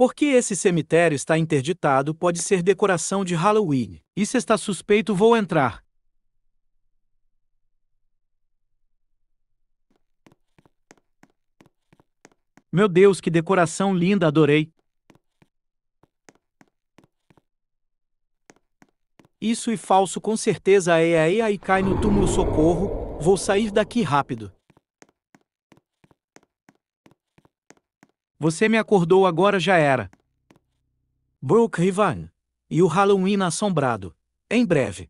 Porque esse cemitério está interditado pode ser decoração de Halloween. E se está suspeito, vou entrar. Meu Deus, que decoração linda, adorei. Isso e falso com certeza é aí aí cai no túmulo socorro. Vou sair daqui rápido. Você me acordou agora já era. Brook Rivan. E o Halloween assombrado. Em breve.